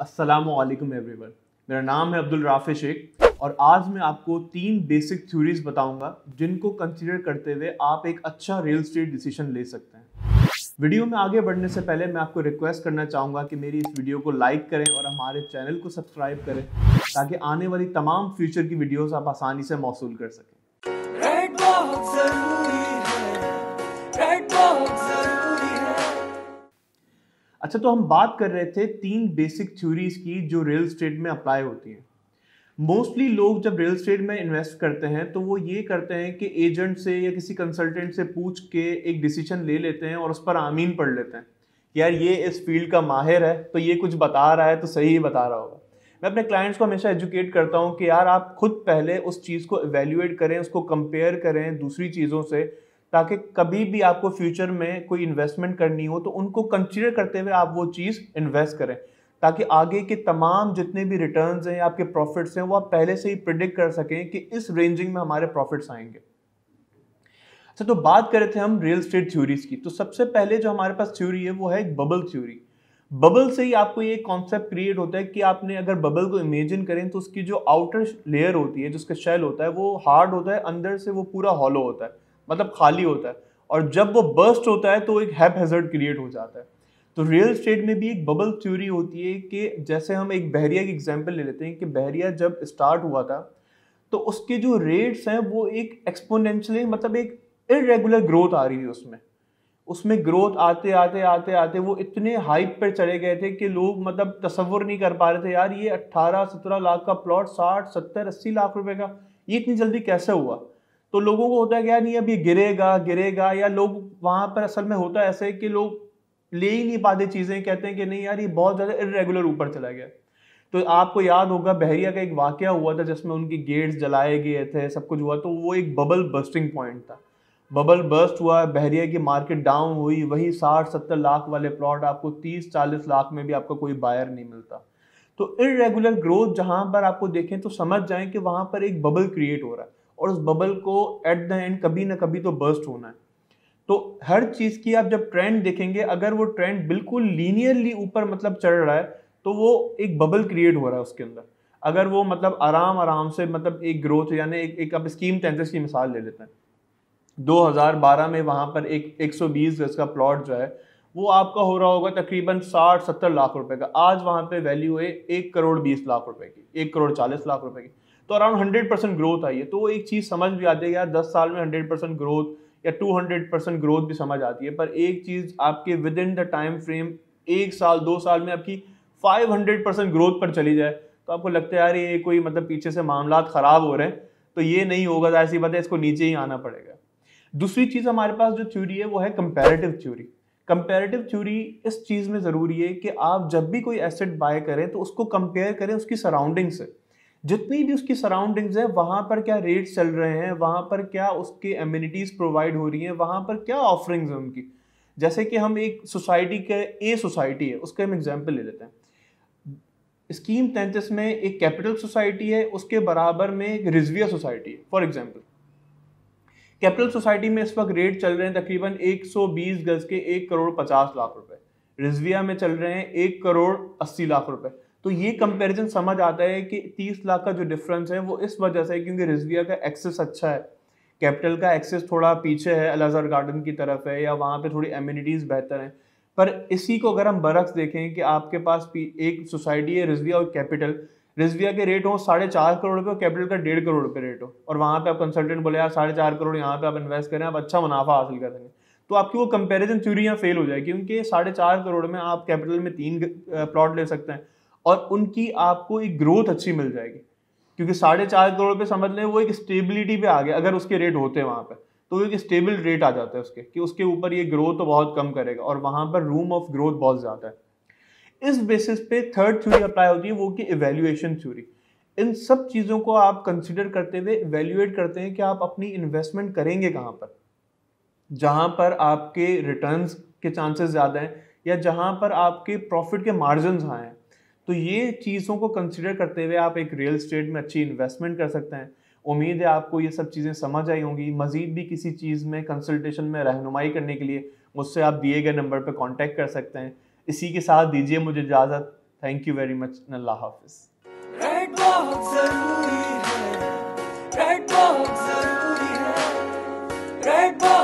असलकम एवरीवन मेरा नाम है अब्दुल राफे शेख और आज मैं आपको तीन बेसिक थ्योरीज बताऊंगा जिनको कंसीडर करते हुए आप एक अच्छा रियल स्टेट डिसीजन ले सकते हैं वीडियो में आगे बढ़ने से पहले मैं आपको रिक्वेस्ट करना चाहूँगा कि मेरी इस वीडियो को लाइक करें और हमारे चैनल को सब्सक्राइब करें ताकि आने वाली तमाम फ्यूचर की वीडियोज़ आप आसानी से मौसू कर सकें अच्छा तो हम बात कर रहे थे तीन बेसिक थ्योरीज की जो रियल इस्टेट में अप्लाई होती हैं मोस्टली लोग जब रियल इस्टेट में इन्वेस्ट करते हैं तो वो ये करते हैं कि एजेंट से या किसी कंसल्टेंट से पूछ के एक डिसीजन ले लेते हैं और उस पर आमीन पढ़ लेते हैं यार ये इस फील्ड का माहिर है तो ये कुछ बता रहा है तो सही ही बता रहा होगा मैं अपने क्लाइंट्स को हमेशा एजुकेट करता हूँ कि यार आप खुद पहले उस चीज़ को एवेल्यूएट करें उसको कंपेयर करें दूसरी चीज़ों से ताकि कभी भी आपको फ्यूचर में कोई इन्वेस्टमेंट करनी हो तो उनको कंसिडर करते हुए आप वो चीज़ इन्वेस्ट करें ताकि आगे के तमाम जितने भी रिटर्न हैं आपके प्रॉफिट्स हैं वो आप पहले से ही प्रिडिक्ट कर सकें कि इस रेंजिंग में हमारे प्रॉफिट्स आएंगे अच्छा तो बात करे थे हम रियल स्टेट थ्योरीज की तो सबसे पहले जो हमारे पास थ्योरी है वो है बबल थ्योरी बबल से ही आपको ये कॉन्सेप्ट क्रिएट होता है कि आपने अगर बबल को इमेजिन करें तो उसकी जो आउटर लेयर होती है जिसका शेल होता है वो हार्ड होता है अंदर से वो पूरा हॉलो होता है मतलब खाली होता है और जब वो बर्स्ट होता है तो एक हैप हैजर्ड क्रिएट हो जाता है तो रियल स्टेट में भी एक बबल थ्योरी होती है कि जैसे हम एक बहरिया की एग्जाम्पल ले लेते हैं कि बहरिया जब स्टार्ट हुआ था तो उसके जो रेट्स हैं वो एक एक्सपोनेंशियली मतलब एक इरेगुलर ग्रोथ आ रही है उसमें उसमें ग्रोथ आते आते आते आते वो इतने हाइप पर चले गए थे कि लोग मतलब तस्वुर नहीं कर पा रहे थे यार ये अट्ठारह सत्रह लाख का प्लॉट साठ सत्तर अस्सी लाख रुपए का ये इतनी जल्दी कैसे हुआ तो लोगों को होता है क्या नहीं अब ये गिरेगा गिरेगा या लोग वहां पर असल में होता है ऐसे कि लोग ले ही नहीं पाते चीज़ें कहते हैं कि नहीं यार ये बहुत ज़्यादा इरेगुलर ऊपर चला गया तो आपको याद होगा बहरिया का एक वाक़ हुआ था जिसमें उनकी गेट्स जलाए गए थे सब कुछ हुआ तो वो एक बबल बस्टिंग पॉइंट था बबल बस्ट हुआ बहरिया की मार्केट डाउन हुई वही साठ सत्तर लाख वाले प्लॉट आपको तीस चालीस लाख में भी आपका कोई बायर नहीं मिलता तो इरेगुलर ग्रोथ जहां पर आपको देखें तो समझ जाएं कि वहां पर एक बबल क्रिएट हो रहा है और उस बबल को एट द एंड कभी ना कभी तो बर्स्ट होना है तो हर चीज़ की आप जब ट्रेंड देखेंगे अगर वो ट्रेंड बिल्कुल लीनियरली ऊपर मतलब चढ़ रहा है तो वो एक बबल क्रिएट हो रहा है उसके अंदर अगर वो मतलब आराम आराम से मतलब एक ग्रोथ यानी एक एक आप स्कीम टेंसेस की मिसाल ले लेते हैं 2012 में वहाँ पर एक 120 गज का प्लॉट जो है वो आपका हो रहा होगा तकरीबन 60-70 लाख रुपए का आज वहाँ पे वैल्यू है एक करोड़ बीस लाख रुपए की एक करोड़ चालीस लाख रुपए की तो अराउंड हंड्रेड परसेंट ग्रोथ आई है तो एक चीज़ समझ भी आती है यार दस साल में हंड्रेड परसेंट ग्रोथ या टू हंड्रेड परसेंट ग्रोथ भी समझ आती है पर एक चीज़ आपके within the time frame एक साल दो साल में आपकी फाइव हंड्रेड परसेंट ग्रोथ पर चली जाए तो आपको लगता है यार ये कोई मतलब पीछे से मामला ख़राब हो रहे हैं तो ये नहीं होगा जाहिर तो सी बात है इसको नीचे ही आना पड़ेगा दूसरी चीज़ हमारे पास जो थ्योरी है वो है कंपेरेटिव थ्योरी कंपेरेटिव थ्योरी इस चीज़ में ज़रूरी है कि आप जब भी कोई एसेट बाय करें तो उसको कंपेयर करें उसकी सराउंडिंग से जितनी भी उसकी सराउंडिंग्स है वहाँ पर क्या रेट चल रहे हैं वहाँ पर क्या उसके एम्यूनिटीज़ प्रोवाइड हो रही हैं वहाँ पर क्या ऑफरिंग्स हैं उनकी जैसे कि हम एक सोसाइटी के ए सोसाइटी है उसका हम एग्जाम्पल ले लेते हैं स्कीम तैंतीस में एक कैपिटल सोसाइटी है उसके बराबर में एक रिजविया सोसाइटी है फॉर एग्जाम्पल कैपिटल सोसाइटी में इस वक्त रेट चल रहे हैं तकरीबन 120 गज के एक करोड़ पचास लाख रुपए रिजविया में चल रहे हैं एक करोड़ अस्सी लाख रुपए तो ये कंपैरिजन समझ आता है कि 30 लाख का जो डिफरेंस है वो इस वजह से है क्योंकि रिजविया का एक्सेस अच्छा है कैपिटल का एक्सेस थोड़ा पीछे है अलाजर गार्डन की तरफ है या वहाँ पे थोड़ी एम्यूनिटीज़ बेहतर हैं पर इसी को अगर हम बरक्स देखें कि आपके पास एक सोसाइटी है रिजविया और कैपिटल रिजविया के रेट हो साढ़े चार करोड़ रुपये और कैपिटल का डेढ़ करोड़ रुपये रेट हो और वहाँ पे आप कंसल्टेंट बोले यार साढ़े चार करोड़ यहाँ पे आप इन्वेस्ट करें आप अच्छा मुनाफा हासिल कर देंगे तो आपकी वो कंपैरिजन थ्योरी यहाँ फेल हो जाएगी क्योंकि साढ़े चार करोड़ में आप कैपिटल में तीन प्लॉट ले सकते हैं और उनकी आपको एक ग्रोथ अच्छी मिल जाएगी क्योंकि साढ़े चार करोड़ पे समझ लें वो एक स्टेबिलिटी पे आ गया अगर उसके रेट होते हैं वहाँ पर तो एक स्टेबल रेट आ जाता है उसके कि उसके ऊपर ये ग्रोथ तो बहुत कम करेगा और वहाँ पर रूम ऑफ ग्रोथ बहुत ज़्यादा है इस बेसिस पे थर्ड थ्योरी अप्लाई होती है वो कि इवेल्यूएशन थ्योरी इन सब चीज़ों को आप कंसिडर करते हुए इवेल्यूएट करते हैं कि आप अपनी इन्वेस्टमेंट करेंगे कहाँ पर जहाँ पर आपके रिटर्न्स के चांसेस ज़्यादा हैं या जहाँ पर आपके प्रॉफिट के मार्जिन हाँ हैं तो ये चीज़ों को कंसिडर करते हुए आप एक रियल स्टेट में अच्छी इन्वेस्टमेंट कर सकते हैं उम्मीद है आपको ये सब चीज़ें समझ आई होंगी मज़ीद भी किसी चीज़ में कंसल्टेशन में रहनुमाई करने के लिए मुझसे आप दिए गए नंबर पर कॉन्टैक्ट कर सकते हैं इसी के साथ दीजिए मुझे इजाज़त थैंक यू वेरी मच अल्लाह हाफिज़